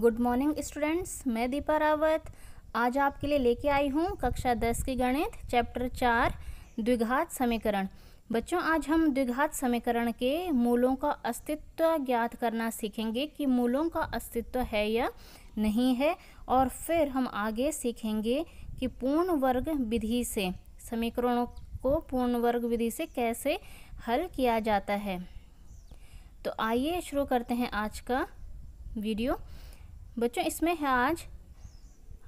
good morning students मैं दीपा रावत आज आपके लिए लेके आई हूँ कक्षा दस की गणित चैप्टर चार द्विघात समीकरण बच्चों आज हम द्विघात समीकरण के मूलों का अस्तित्व ज्ञात करना सीखेंगे कि मूलों का अस्तित्व है या नहीं है और फिर हम आगे सीखेंगे कि पूर्ण वर्ग विधि से समीकरणों को पूर्ण वर्ग विधि से कैसे हल किया जाता है तो आइए शुरू करते हैं आज का वीडियो बच्चों इसमें है आज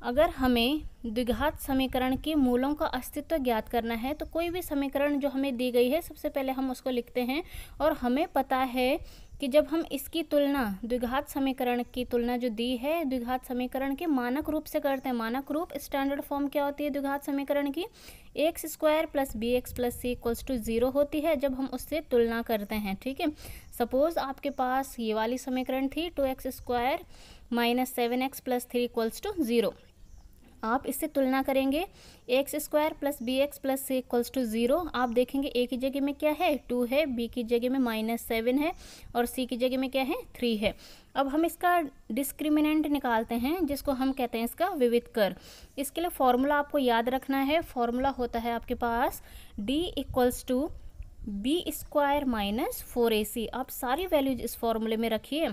अगर हमें द्विघात समीकरण के मूलों का अस्तित्व ज्ञात करना है तो कोई भी समीकरण जो हमें दी गई है सबसे पहले हम उसको लिखते हैं और हमें पता है कि जब हम इसकी तुलना द्विघात समीकरण की तुलना जो दी है द्विघात समीकरण के मानक रूप से करते हैं मानक रूप स्टैंडर्ड फॉर्म क्या होती है द्विघात समीकरण की x square plus b x plus c equals to zero होती है जब हम उससे तुलना करते हैं ठीक है सपोज़ आपके पास ये वाली समीकरण थी two x square minus seven x plus three equals to zero आप इससे तुलना करेंगे x square plus b x plus c equals to zero आप देखेंगे ए की जगह में क्या है टू है बी की जगह में माइनस सेवन है और सी की जगह में क्या है थ्री है अब हम इसका डिस्क्रिमिनेंट निकालते हैं जिसको हम कहते हैं इसका विविध कर इसके लिए फॉर्मूला आपको याद रखना है फॉर्मूला होता है आपके पास d equals to b square minus four A c आप सारी वैल्यूज इस फॉर्मूले में रखिए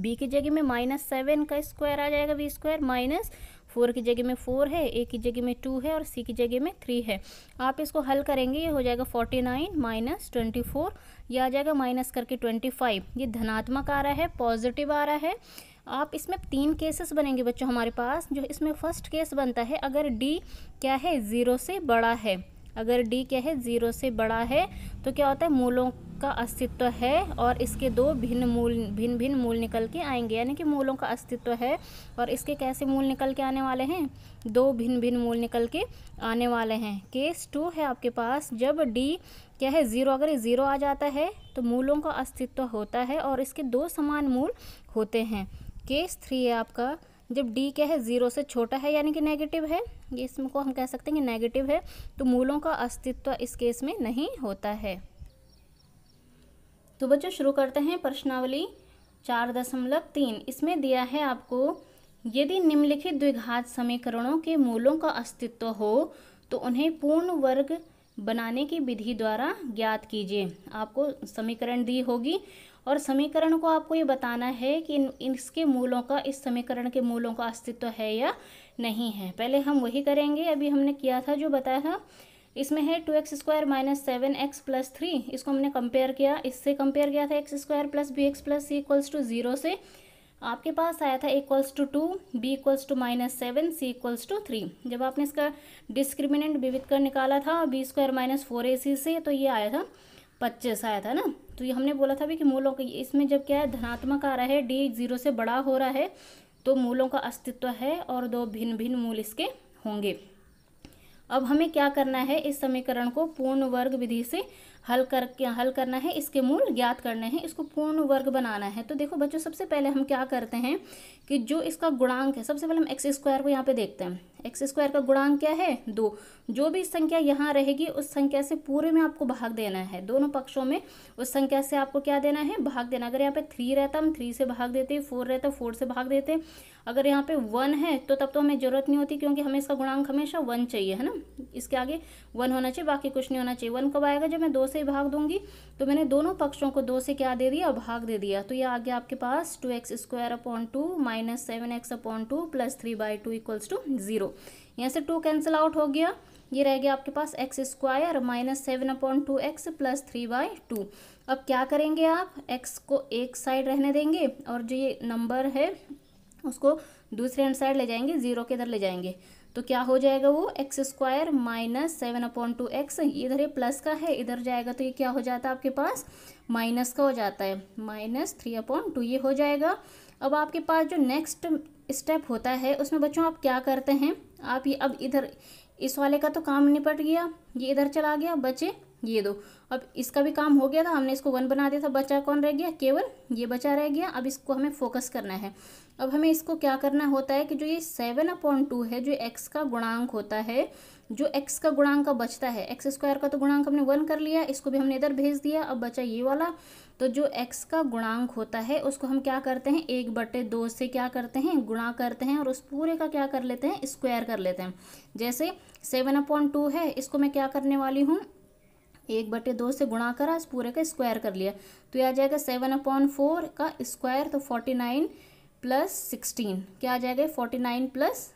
बी की जगह में माइनस सेवन का स्क्वायर आ जाएगा बी स्क्वायर माइनस फोर की जगह में फोर है ए की जगह में टू है और सी की जगह में थ्री है आप इसको हल करेंगे ये हो जाएगा forty nine minus twenty four ये आ जाएगा माइनस करके ट्वेंटी फाइव ये धनात्मक आ रहा है पॉजिटिव आ रहा है आप इसमें तीन केसेस बनेंगे बच्चों हमारे पास जो इसमें फर्स्ट केस बनता है अगर डी क्या है ज़ीरो से बड़ा है अगर डी क्या है ज़ीरो से बड़ा है तो क्या होता है मूलों इसका अस्तित्व है और इसके दो भिन्न मूल भिन्न भिन्न मूल निकल के आएंगे यानी कि मूलों का अस्तित्व है और इसके कैसे मूल निकल के आने वाले हैं दो भिन्न भिन्न मूल निकल के आने वाले हैं केस टू है आपके पास जब डी क्या है ज़ीरो अगर ज़ीरो आ जाता है तो मूलों का अस्तित्व होता है और इसके दो समान मूल होते हैं केस थ्री है आपका जब डी क्या है ज़ीरो से छोटा है यानी कि नेगेटिव है ये इसमें को हम कह सकते हैं कि नेगेटिव है तो मूलों का अस्तित्व इस केस में नहीं होता है तो बच्चों शुरू करते हैं प्रश्नावली चार दशमलव तीन इसमें दिया है आपको यदि निम्नलिखित द्विघात समीकरणों के मूलों का अस्तित्व हो तो उन्हें पूर्ण वर्ग बनाने की विधि द्वारा ज्ञात कीजिए आपको समीकरण दी होगी और समीकरण को आपको ये बताना है कि इन इसके मूलों का इस समीकरण के मूलों का अस्तित्व है या नहीं है पहले हम वही करेंगे अभी हमने किया था जो बताया था इसमें है two x square minus seven x plus three इसको हमने कंपेयर किया इससे कंपेयर किया था x square plus b x plus c equals to zero से आपके पास आया था equals to two b equals to minus seven c equals to three जब आपने इसका डिस्क्रिमिनेंट विविध कर निकाला था बी स्क्वायर माइनस फोर ए सी से तो ये आया था पच्चीस आया था ना तो ये हमने बोला था भी कि मूलों के इसमें जब क्या है धनात्मक आ रहा है डी जीरो से बड़ा हो रहा है तो मूलों का अस्तित्व है और दो भिन्न भिन्न मूल इसके होंगे अब हमें क्या करना है इस समीकरण को पूर्ण वर्ग विधि से हल करके हल करना है इसके मूल ज्ञात करने हैं इसको पूर्ण वर्ग बनाना है तो देखो बच्चों सबसे पहले हम क्या करते हैं कि जो इसका गुणांक है सबसे पहले हम एक्स स्क्वायर को यहाँ पे देखते हैं एक्स स्क्वायर का गुणांक क्या है दो जो भी संख्या यहाँ रहेगी उस संख्या से पूरे में आपको भाग देना है दोनों पक्षों में उस संख्या से आपको क्या देना है भाग देना अगर यहाँ पे थ्री रहता हम थ्री से भाग देते फोर रहता फोर से भाग देते अगर यहाँ पे वन है तो तब तो हमें ज़रूरत नहीं होती क्योंकि हमें इसका गुणांक हमेशा वन चाहिए है ना इसके आगे वन होना चाहिए बाकी कुछ नहीं होना चाहिए वन कब आएगा जब मैं दो से भाग दूंगी तो मैंने दोनों पक्षों को दो से क्या दे दिया भाग दे दिया तो ये आ गया आपके पास two x square upon two minus seven x upon two plus three by two equals to zero यहाँ से टू कैंसिल आउट हो गया ये रह गया आपके पास x square minus seven upon two x plus three by two अब क्या करेंगे आप एक्स को एक साइड रहने देंगे और जो ये नंबर है उसको दूसरे हैंड साइड ले जाएंगे जीरो के इधर ले जाएंगे तो क्या हो जाएगा वो x square minus seven upon two x इधर ये प्लस का है इधर जाएगा तो ये क्या हो जाता है आपके पास माइनस का हो जाता है माइनस थ्री अपॉन टू ये हो जाएगा अब आपके पास जो नेक्स्ट स्टेप होता है उसमें बच्चों आप क्या करते हैं आप ये अब इधर इस वाले का तो काम निपट गया ये इधर चला गया बचे ये दो अब इसका भी काम हो गया था हमने इसको वन बना दिया था बचा कौन रह गया केवल ये बचा रह गया अब इसको हमें फोकस करना है अब हमें इसको क्या करना होता है कि जो ये सेवन अपॉइंट टू है जो एक्स का गुणांक होता है जो एक्स का गुणांक का बचता है एक्स स्क्वायर का तो गुणांक हमने वन कर लिया इसको भी हमने इधर भेज दिया अब बचा ये वाला तो जो एक्स का गुणांक होता है उसको हम क्या करते हैं एक बटे दो से क्या करते हैं गुणा करते हैं और उस पूरे का क्या कर लेते हैं स्क्वायर कर लेते हैं जैसे सेवन अपॉइंट टू है इसको मैं क्या करने वाली हूँ एक बटे दो से गुणा करा इस पूरे का स्क्वायर कर लिया तो यह आ जाएगा सेवन अपॉन फोर का स्क्वायर तो फोर्टी नाइन प्लस सिक्सटीन क्या आ जाएगा forty nine plus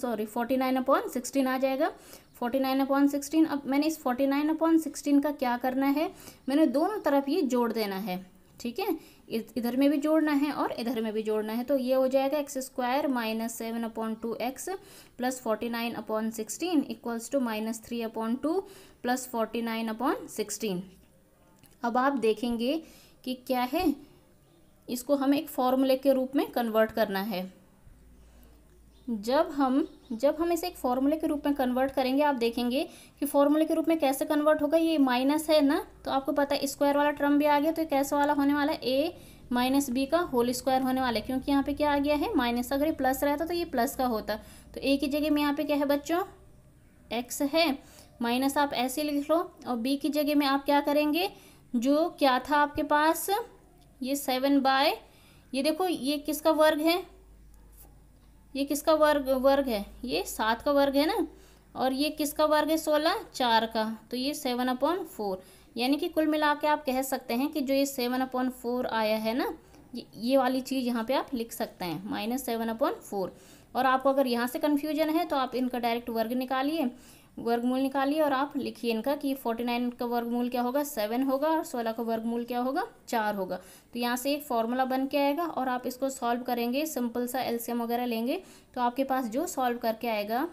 sorry forty nine upon sixteen आ जाएगा फोर्टी नाइन अपॉन सिक्सटीन अब मैंने इस फोर्टी नाइन अपॉन सिक्सटीन का क्या करना है मैंने दोनों तरफ ये जोड़ देना है ठीक है इधर में भी जोड़ना है और इधर में भी जोड़ना है तो ये हो जाएगा x square minus seven upon two x plus forty nine upon sixteen equals to minus three upon two plus forty nine upon sixteen अब आप देखेंगे कि क्या है इसको हमें एक फॉर्मूले के रूप में कन्वर्ट करना है जब हम जब हम इसे एक फॉर्मूले के रूप में कन्वर्ट करेंगे आप देखेंगे कि फॉर्मूले के रूप में कैसे कन्वर्ट होगा ये माइनस है ना तो आपको पता है स्क्वायर वाला टर्म भी आ गया तो ये कैसे वाला होने वाला है ए माइनस बी का होल स्क्वायर होने वाला है क्योंकि यहाँ पे क्या आ गया है माइनस अगर ये प्लस रहता तो ये प्लस का होता तो ए की जगह में यहाँ पे क्या है बच्चों एक्स है माइनस आप ऐसे लिख लो और बी की जगह में आप क्या करेंगे जो क्या था आपके पास ये सेवन बाय ये देखो ये किसका वर्ग है ये किसका वर्ग वर्ग है ये सात का वर्ग है ना और ये किसका वर्ग है सोलह चार का तो ये सेवन अपॉन फोर यानी कि कुल मिला के आप कह सकते हैं कि जो ये सेवन अपॉन फोर आया है ना ये वाली चीज़ यहाँ पे आप लिख सकते हैं माइनस सेवन अपॉन फोर और आपको अगर यहाँ से कन्फ्यूजन है तो आप इनका डायरेक्ट वर्ग निकालिए वर्गमूल निकालिए और आप लिखिए इनका कि फोर्टी नाइन का वर्गमूल क्या होगा सेवन होगा और सोलह का वर्गमूल क्या होगा चार होगा तो यहाँ से एक फॉर्मूला बन के आएगा और आप इसको सॉल्व करेंगे सिंपल सा एलसीएम वगैरह लेंगे तो आपके पास जो सॉल्व करके आएगा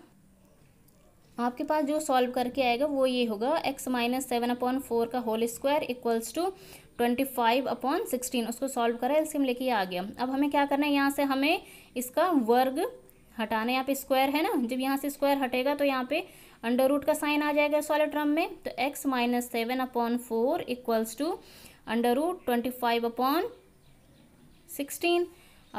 आपके पास जो सॉल्व करके आएगा वो ये होगा x minus seven upon four का whole square equals to twenty five upon sixteen उसको सॉल्व करा एल्सियम लेके आ गया अब हमें क्या करना है यहाँ से हमें इसका वर्ग हटाना यहाँ पे स्क्वायर है ना जब यहाँ से स्क्वायर हटेगा तो यहाँ पे अंडर रूट का साइन आ जाएगा सॉलिड वाले टर्म में तो x minus seven upon four equals to under root twenty five upon sixteen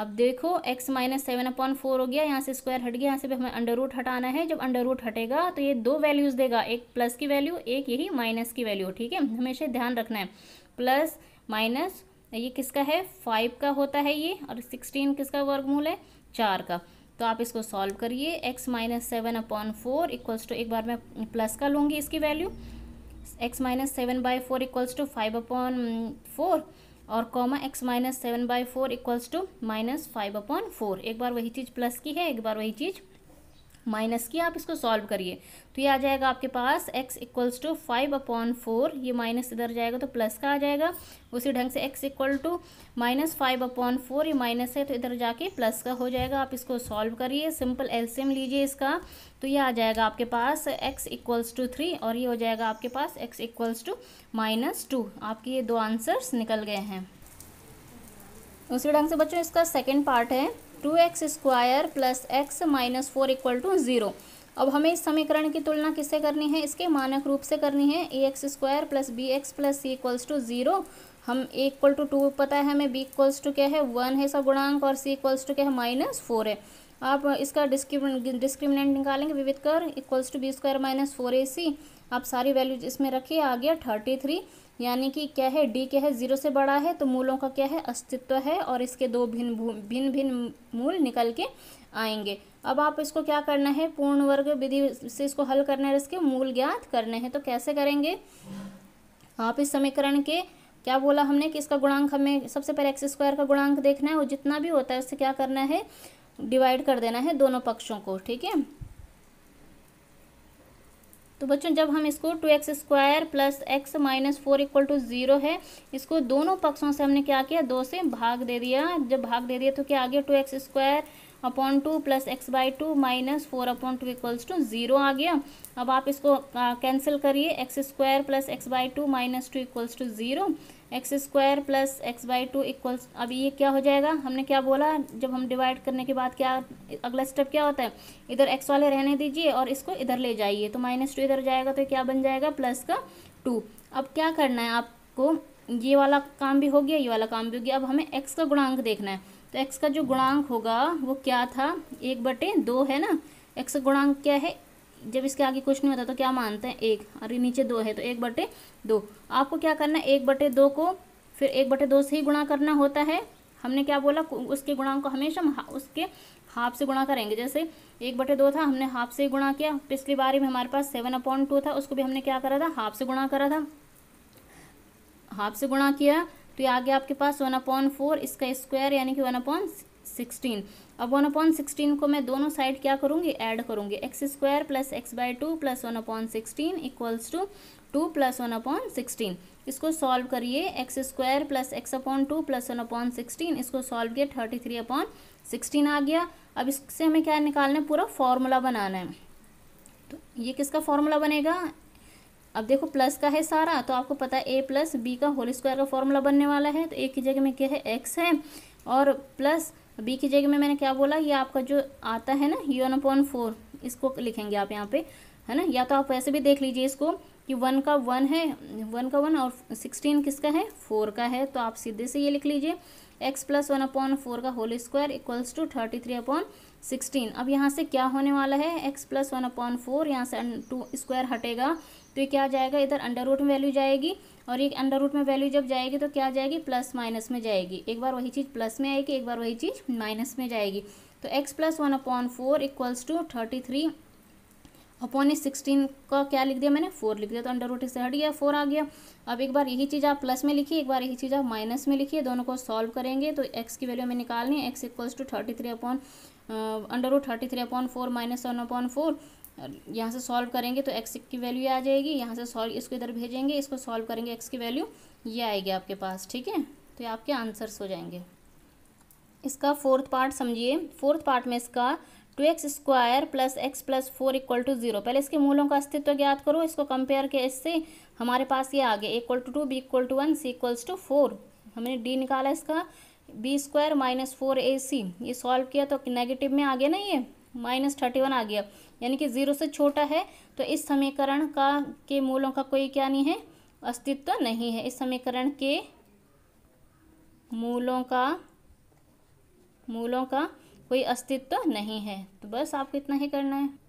अब देखो x minus seven upon four हो गया यहाँ से स्क्वायर हट गया यहाँ से भी हमें अंडर रूट हटाना है जब अंडर रूट हटेगा तो ये दो वैल्यूज़ देगा एक प्लस की वैल्यू एक यही माइनस की वैल्यू ठीक है हमेशा ध्यान रखना है प्लस माइनस ये किसका है फाइव का होता है ये और सिक्सटीन किसका वर्गमूल है चार का तो आप इसको सॉल्व करिए x minus seven upon four equals to एक बार मैं प्लस का लूँगी इसकी value x minus seven by four equals to five upon four और comma x minus seven by four equals to minus five upon four एक बार वही चीज़ प्लस की है एक बार वही चीज़ माइनस की आप इसको सॉल्व करिए तो ये आ जाएगा आपके पास x equals to five upon four ये माइनस इधर जाएगा तो प्लस का आ जाएगा उसी ढंग से x equal to minus five upon four ये माइनस है तो इधर जाके प्लस का हो जाएगा आप इसको सॉल्व करिए सिंपल एल्सियम लीजिए इसका तो ये आ जाएगा आपके पास x इक्वल्स टू थ्री और ये हो जाएगा आपके पास x equals to minus two आपके ये दो आंसर्स निकल गए हैं उसी ढंग से बच्चों इसका सेकेंड पार्ट है two x square plus x minus four equal to zero अब हमें इस समीकरण की तुलना किससे करनी है इसके मानक रूप से करनी है a x square plus b x plus c equals to zero हम ए इक्वल टू टू पता है हमें बी इक्वल्स टू क्या है वन है सब गुणांक और सी इक्वल्स टू क्या है माइनस फोर है आप इसका डिस्क्रिमिनेट डिस्क्रिमिनेंट निकालेंगे विविध कर equals to b square minus four A c आप सारी वैल्यूज इसमें रखिए आ गया थर्टी थ्री यानी कि क्या है डी क्या है जीरो से बड़ा है तो मूलों का क्या है अस्तित्व है और इसके दो भिन्न भिन्न भिन्न मूल निकल के आएंगे अब आप इसको क्या करना है पूर्ण वर्ग विधि से इसको हल करना है इसके मूल ज्ञात करने हैं तो कैसे करेंगे आप इस समीकरण के क्या बोला हमने कि इसका गुणांक हमें सबसे पहले एक्स स्क्वायर का गुणांक देखना है और जितना भी होता है उससे क्या करना है डिवाइड कर देना है दोनों पक्षों को ठीक है तो बच्चों जब हम इसको two x square plus x minus four equal to zero है इसको दोनों पक्षों से हमने क्या किया दो से भाग दे दिया जब भाग दे दिया तो क्या आ गया two x square upon two plus x by two minus four upon two equals to zero आ गया अब आप इसको कैंसिल करिए x square plus x by two minus two equals to zero x square plus x by two equals अब ये क्या हो जाएगा हमने क्या बोला जब हम डिवाइड करने के बाद क्या अगला स्टेप क्या होता है इधर एक्स वाले रहने दीजिए और इसको इधर ले जाइए तो माइनस टू इधर जाएगा तो क्या बन जाएगा प्लस का टू अब क्या करना है आपको ये वाला काम भी हो गया ये वाला काम भी हो गया अब हमें एक्स का गुणांक देखना है तो एक्स का जो गुणांक होगा वो क्या था एक बटे दो है ना एक्स का गुणांक क्या है जब इसके आगे क्वेश्चन होता तो क्या मानते हैं एक और ये नीचे दो है तो एक बटे दो आपको क्या करना है एक बटे दो को फिर एक बटे दो से ही गुणा करना होता है हमने क्या बोला उसके गुणांक को हमेशा उसके हाफ से गुणा करेंगे जैसे एक बटे दो था हमने हाफ से ही गुणा किया पिछली बारी में हमारे पास सेवन अपॉइंट टू था उसको भी हमने क्या करा था हाफ से गुणा करा था हाफ से गुणा किया तो ये आ गया आपके पास वन अपॉन फोर इसका स्क्वायर यानी कि वन अपॉन सिक्सटीन अब वन अपॉन सिक्सटीन को मैं दोनों साइड क्या करूँगी ऐड करूँगी x square plus x by two plus one upon sixteen equals to two plus one upon sixteen इसको सॉल्व करिए x square plus x upon two plus one upon sixteen इसको solve किया thirty three upon sixteen आ गया अब इससे हमें क्या निकालना है पूरा फॉर्मूला बनाना है तो ये किसका फॉर्मूला बनेगा अब देखो प्लस का है सारा तो आपको पता है ए प्लस बी का होल स्क्वायर का फॉर्मूला बनने वाला है तो ए की जगह में क्या है एक्स है और प्लस बी की जगह में मैंने क्या बोला ये आपका जो आता है ना यून अपॉन फोर इसको लिखेंगे आप यहाँ पे है ना या तो आप वैसे भी देख लीजिए इसको कि वन का वन है वन का वन और सिक्सटीन किसका है फोर का है तो आप सीधे से ये लिख लीजिए x plus one upon four का whole square equals to thirty three upon sixteen अब यहाँ से क्या होने वाला है x plus one upon four यहाँ से टू स्क्वायर हटेगा तो ये क्या जाएगा इधर अंडर रूट में वैल्यू जाएगी और ये अंडर रूट में वैल्यू जब जाएगी तो क्या जाएगी प्लस माइनस में जाएगी एक बार वही चीज़ प्लस में आएगी एक बार वही चीज़ माइनस में जाएगी तो x plus one upon four equals to thirty three upon इस सिक्सटीन का क्या लिख दिया मैंने फोर लिख दिया तो अंडर रूट इससे हट गया फोर आ गया अब एक बार यही चीज़ आप प्लस में लिखिए एक बार यही चीज़ आप माइनस में लिखिए दोनों को सॉल्व करेंगे तो एक्स की वैल्यू हमें निकालनी है x equals to thirty three upon under root thirty three upon four minus one upon four यहाँ से सॉल्व करेंगे तो एक्स की वैल्यू आ जाएगी यहाँ से सॉल्व इसको इधर भेजेंगे इसको सॉल्व करेंगे एक्स की वैल्यू ये आएगी आपके पास ठीक है तो ये आपके आंसर्स हो जाएंगे इसका फोर्थ पार्ट समझिए फोर्थ पार्ट में इसका two x square plus x plus four equal to zero पहले इसके मूलों का अस्तित्व ज्ञात करो इसको कंपेयर के इससे हमारे पास ये आ गया equal to two B equal to one C equals to four हमने डी निकाला इसका बी स्क्वायर माइनस फोर ए सी ये सॉल्व किया तो नेगेटिव में आ गया ना ये माइनस थर्टी वन आ गया यानी कि ज़ीरो से छोटा है तो इस समीकरण का के मूलों का कोई क्या नहीं है अस्तित्व नहीं है इस समीकरण के मूलों का मूलों का कोई अस्तित्व नहीं है तो बस आपको इतना ही करना है